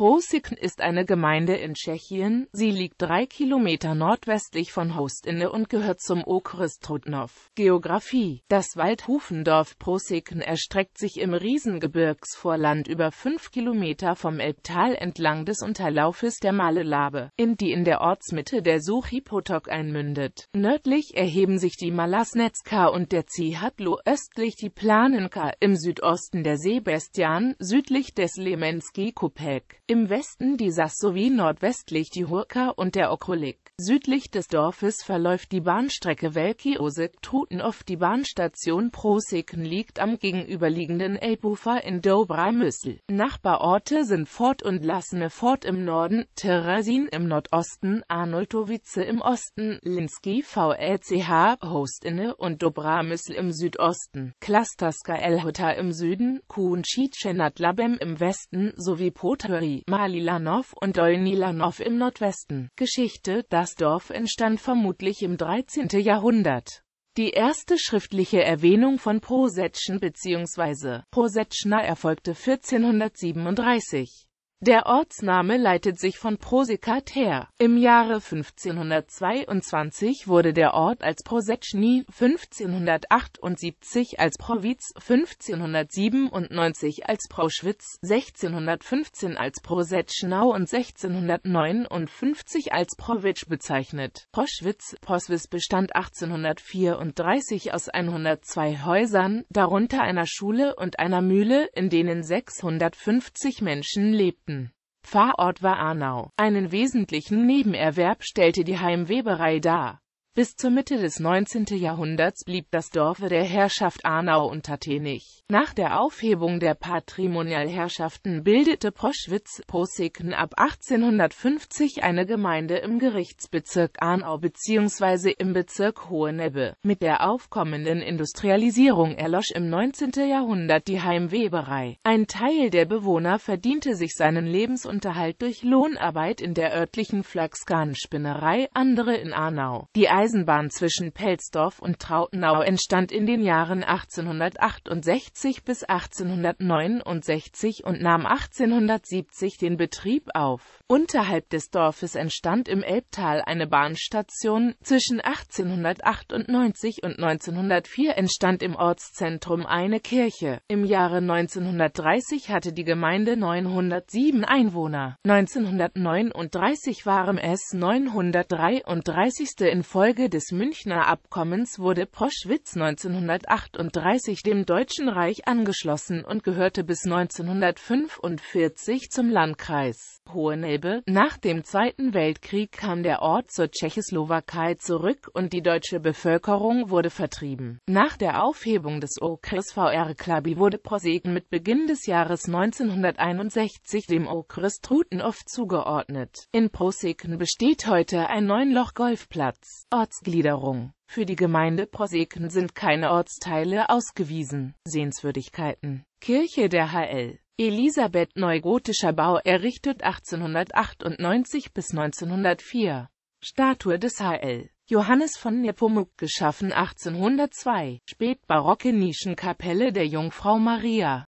Prosikn ist eine Gemeinde in Tschechien, sie liegt drei Kilometer nordwestlich von Hostinne und gehört zum Okres Trutnov. Geografie Das Waldhufendorf Prosikn erstreckt sich im Riesengebirgsvorland über fünf Kilometer vom Elbtal entlang des Unterlaufes der Malelabe, in die in der Ortsmitte der Suchipotok einmündet. Nördlich erheben sich die Malasnetska und der Zihatlo, östlich die Planenka, im Südosten der Seebestian, südlich des Lemenski Kopek im Westen die Sass sowie nordwestlich die Hurka und der Okrolik. Südlich des Dorfes verläuft die Bahnstrecke Velký-Osek-Trutnov. Die Bahnstation Proseken liegt am gegenüberliegenden Elbufer in Dobrá Nachbarorte sind Fort und Lassene Fort im Norden, Terezín im Nordosten, Arnoldowice im Osten, Linsky VlCH, Hostinne und Dobrá im Südosten, Klasterska Elhuta im Süden, kuhn Kunčíčenadlabem im Westen sowie Potery, Malilanov und Dolnilanov im Nordwesten. Geschichte Das das Dorf entstand vermutlich im 13. Jahrhundert. Die erste schriftliche Erwähnung von Prosetschen bzw. Prosetschna erfolgte 1437. Der Ortsname leitet sich von Prosekat her. Im Jahre 1522 wurde der Ort als Prosecni, 1578 als Provitz, 1597 als Proschwitz, 1615 als Prosecznau und 1659 als Provic bezeichnet. Proschwitz, Poswitz bestand 1834 aus 102 Häusern, darunter einer Schule und einer Mühle, in denen 650 Menschen lebten Westen. Pfarrort war Arnau. Einen wesentlichen Nebenerwerb stellte die Heimweberei dar bis zur Mitte des 19. Jahrhunderts blieb das Dorfe der Herrschaft Arnau untertänig. Nach der Aufhebung der Patrimonialherrschaften bildete Proschwitz-Posseken ab 1850 eine Gemeinde im Gerichtsbezirk Arnau bzw. im Bezirk Hohenebbe. Mit der aufkommenden Industrialisierung erlosch im 19. Jahrhundert die Heimweberei. Ein Teil der Bewohner verdiente sich seinen Lebensunterhalt durch Lohnarbeit in der örtlichen Flachsgarnspinnerei, andere in Arnau. Die Eisenbahn zwischen Pelsdorf und Trautenau entstand in den Jahren 1868 bis 1869 und nahm 1870 den Betrieb auf Unterhalb des Dorfes entstand im Elbtal eine Bahnstation. Zwischen 1898 und 1904 entstand im Ortszentrum eine Kirche. Im Jahre 1930 hatte die Gemeinde 907 Einwohner. 1939 waren es 933. Infolge des Münchner Abkommens wurde Poschwitz 1938 dem Deutschen Reich angeschlossen und gehörte bis 1945 zum Landkreis Hohenelbe. Elbe. Nach dem Zweiten Weltkrieg kam der Ort zur Tschechoslowakei zurück und die deutsche Bevölkerung wurde vertrieben. Nach der Aufhebung des Okres VR Klabi wurde Prosegen mit Beginn des Jahres 1961 dem Okres Trutenhof zugeordnet. In Proseken besteht heute ein Neunloch-Golfplatz. Ortsgliederung für die Gemeinde Proseken sind keine Ortsteile ausgewiesen. Sehenswürdigkeiten Kirche der HL Elisabeth neugotischer Bau errichtet 1898 bis 1904. Statue des Hl. Johannes von Nepomuk geschaffen 1802, spätbarocke Nischenkapelle der Jungfrau Maria